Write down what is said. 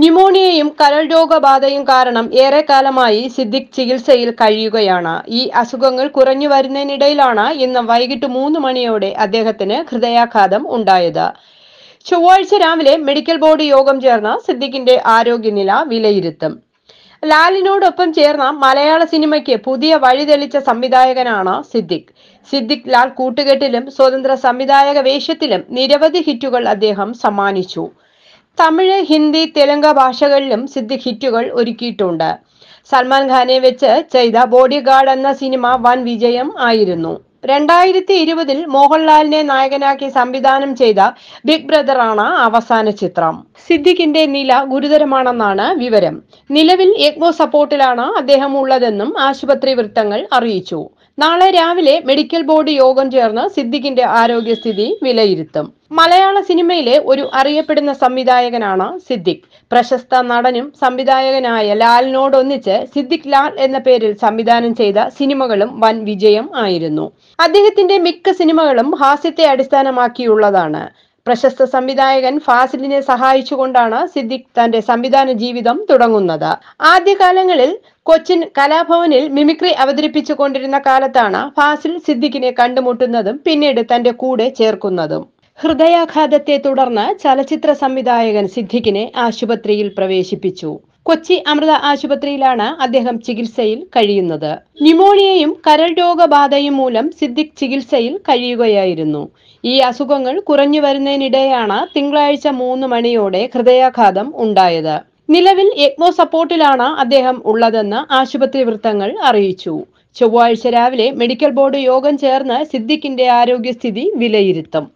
ന്യൂമോണിയയും കരൾ രോഗബാധയും കാരണം ഏറെക്കാലമായി സിദ്ദിഖ് ചികിത്സയിൽ കഴിയുകയാണ് ഈ അസുഖങ്ങൾ കുറഞ്ഞു വരുന്നതിനിടയിലാണ് ഇന്ന് വൈകിട്ട് മൂന്ന് മണിയോടെ അദ്ദേഹത്തിന് ഹൃദയാഘാതം ഉണ്ടായത് ചൊവ്വാഴ്ച രാവിലെ മെഡിക്കൽ ബോർഡ് യോഗം ചേർന്ന് സിദ്ദിഖിന്റെ ആരോഗ്യനില വിലയിരുത്തും ലാലിനോടൊപ്പം ചേർന്ന മലയാള സിനിമയ്ക്ക് പുതിയ വഴിതെളിച്ച സംവിധായകനാണ് സിദ്ദിഖ് സിദ്ദിഖ് ലാൽ കൂട്ടുകെട്ടിലും സ്വതന്ത്ര സംവിധായക വേഷത്തിലും നിരവധി ഹിറ്റുകൾ അദ്ദേഹം സമ്മാനിച്ചു തമിഴ് ഹിന്ദി തെലുങ്ക ഭാഷകളിലും സിദ്ധി ഹിറ്റുകൾ ഒരുക്കിയിട്ടുണ്ട് സൽമാൻ ഖാനെ വെച്ച് ചെയ്ത ബോഡി ഗാർഡ് എന്ന സിനിമ വൻ വിജയം ആയിരുന്നു രണ്ടായിരത്തി ഇരുപതിൽ മോഹൻലാലിനെ നായകനാക്കി സംവിധാനം ചെയ്ത ബിഗ് ബ്രദർ ആണ് അവസാന ചിത്രം സിദ്ദിഖിന്റെ നില ഗുരുതരമാണെന്നാണ് വിവരം നിലവിൽ എക്മോ സപ്പോർട്ടിലാണ് അദ്ദേഹം ഉള്ളതെന്നും ആശുപത്രി വൃത്തങ്ങൾ അറിയിച്ചു നാളെ രാവിലെ മെഡിക്കൽ ബോർഡ് യോഗം ചേർന്ന് സിദ്ദിഖിന്റെ ആരോഗ്യസ്ഥിതി വിലയിരുത്തും മലയാള സിനിമയിലെ ഒരു അറിയപ്പെടുന്ന സംവിധായകനാണ് സിദ്ദിഖ് പ്രശസ്ത നടനും സംവിധായകനായ ലാലിനോടൊന്നിച്ച് സിദ്ദിഖ് ലാൽ എന്ന പേരിൽ സംവിധാനം ചെയ്ത സിനിമകളും വൻ വിജയം ആയിരുന്നു അദ്ദേഹത്തിന്റെ മിക്ക സിനിമകളും ഹാസ്യത്തെ അടിസ്ഥാനമാക്കിയുള്ളതാണ് പ്രശസ്ത സംവിധായകൻ ഫാസിലിനെ സഹായിച്ചുകൊണ്ടാണ് സിദ്ദിഖ് തന്റെ സംവിധാന ജീവിതം തുടങ്ങുന്നത് ആദ്യകാലങ്ങളിൽ കൊച്ചിൻ കലാഭവനിൽ മിമിക്രി അവതരിപ്പിച്ചുകൊണ്ടിരുന്ന കാലത്താണ് ഫാസിൽ സിദ്ദിഖിനെ കണ്ടുമുട്ടുന്നതും പിന്നീട് തന്റെ കൂടെ ചേർക്കുന്നതും ഹൃദയാഘാതത്തെ തുടർന്ന് ചലച്ചിത്ര സംവിധായകൻ സിദ്ദിഖിനെ ആശുപത്രിയിൽ പ്രവേശിപ്പിച്ചു കൊച്ചി അമൃത ആശുപത്രിയിലാണ് അദ്ദേഹം ചികിത്സയിൽ കഴിയുന്നത് ന്യൂമോണിയയും കരൾ രോഗബാധയും മൂലം സിദ്ദിഖ് ചികിത്സയിൽ കഴിയുകയായിരുന്നു ഈ അസുഖങ്ങൾ കുറഞ്ഞു വരുന്നതിനിടെയാണ് തിങ്കളാഴ്ച മൂന്ന് മണിയോടെ ഹൃദയാഘാതം ഉണ്ടായത് നിലവിൽ എക്മോ സപ്പോർട്ടിലാണ് അദ്ദേഹം ഉള്ളതെന്ന് ആശുപത്രി വൃത്തങ്ങൾ അറിയിച്ചു ചൊവ്വാഴ്ച രാവിലെ മെഡിക്കൽ ബോർഡ് യോഗം ചേർന്ന് സിദ്ദിഖിന്റെ ആരോഗ്യസ്ഥിതി വിലയിരുത്തും